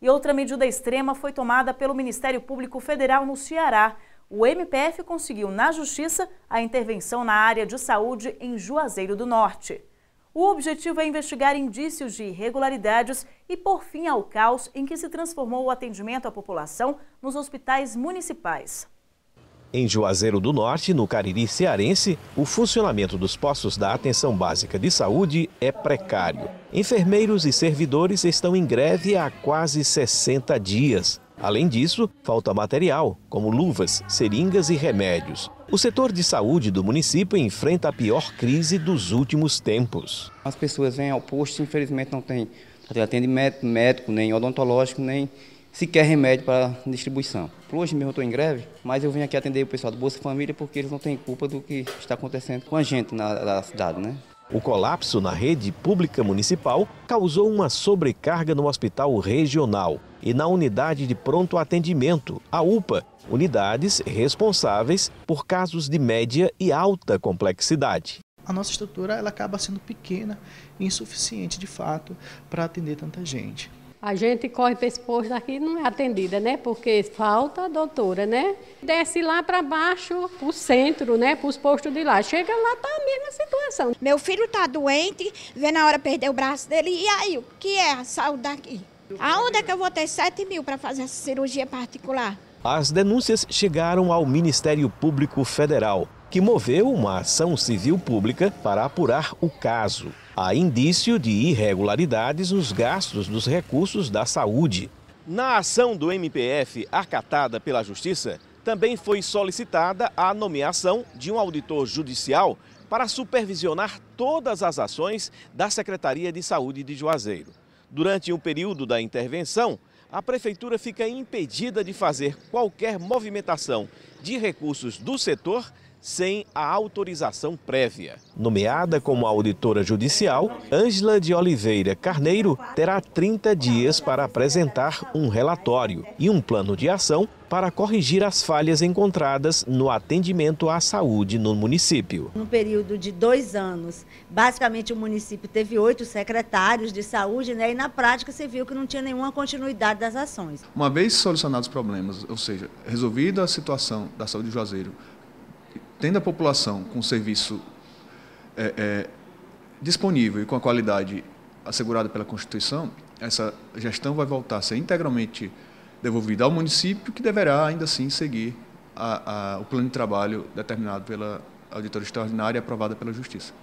E outra medida extrema foi tomada pelo Ministério Público Federal no Ceará. O MPF conseguiu na Justiça a intervenção na área de saúde em Juazeiro do Norte. O objetivo é investigar indícios de irregularidades e por fim ao caos em que se transformou o atendimento à população nos hospitais municipais. Em Juazeiro do Norte, no Cariri cearense, o funcionamento dos postos da atenção básica de saúde é precário. Enfermeiros e servidores estão em greve há quase 60 dias. Além disso, falta material, como luvas, seringas e remédios. O setor de saúde do município enfrenta a pior crise dos últimos tempos. As pessoas vêm ao posto, infelizmente não tem atendimento médico, nem odontológico, nem sequer remédio para distribuição. Hoje mesmo eu estou em greve, mas eu vim aqui atender o pessoal do Bolsa Família porque eles não têm culpa do que está acontecendo com a gente na, na cidade, né? O colapso na rede pública municipal causou uma sobrecarga no hospital regional e na unidade de pronto atendimento, a UPA, unidades responsáveis por casos de média e alta complexidade a nossa estrutura ela acaba sendo pequena e insuficiente de fato para atender tanta gente. A gente corre para esse posto aqui não é atendida, né? Porque falta a doutora, né? Desce lá para baixo, para o centro, né? Para os postos de lá. Chega lá, tá a mesma situação. Meu filho está doente, vê na hora perder o braço dele. E aí, o que é a saúde daqui? Aonde é que eu vou ter 7 mil para fazer essa cirurgia particular? As denúncias chegaram ao Ministério Público Federal que moveu uma ação civil pública para apurar o caso. Há indício de irregularidades nos gastos dos recursos da saúde. Na ação do MPF acatada pela Justiça, também foi solicitada a nomeação de um auditor judicial para supervisionar todas as ações da Secretaria de Saúde de Juazeiro. Durante o período da intervenção, a Prefeitura fica impedida de fazer qualquer movimentação de recursos do setor sem a autorização prévia. Nomeada como auditora judicial, Ângela de Oliveira Carneiro terá 30 dias para apresentar um relatório e um plano de ação para corrigir as falhas encontradas no atendimento à saúde no município. No período de dois anos, basicamente o município teve oito secretários de saúde né, e na prática se viu que não tinha nenhuma continuidade das ações. Uma vez solucionados os problemas, ou seja, resolvida a situação da saúde de Juazeiro, tendo a população com serviço é, é, disponível e com a qualidade assegurada pela Constituição, essa gestão vai voltar a ser integralmente devolvida ao município, que deverá ainda assim seguir a, a, o plano de trabalho determinado pela auditoria extraordinária e aprovada pela Justiça.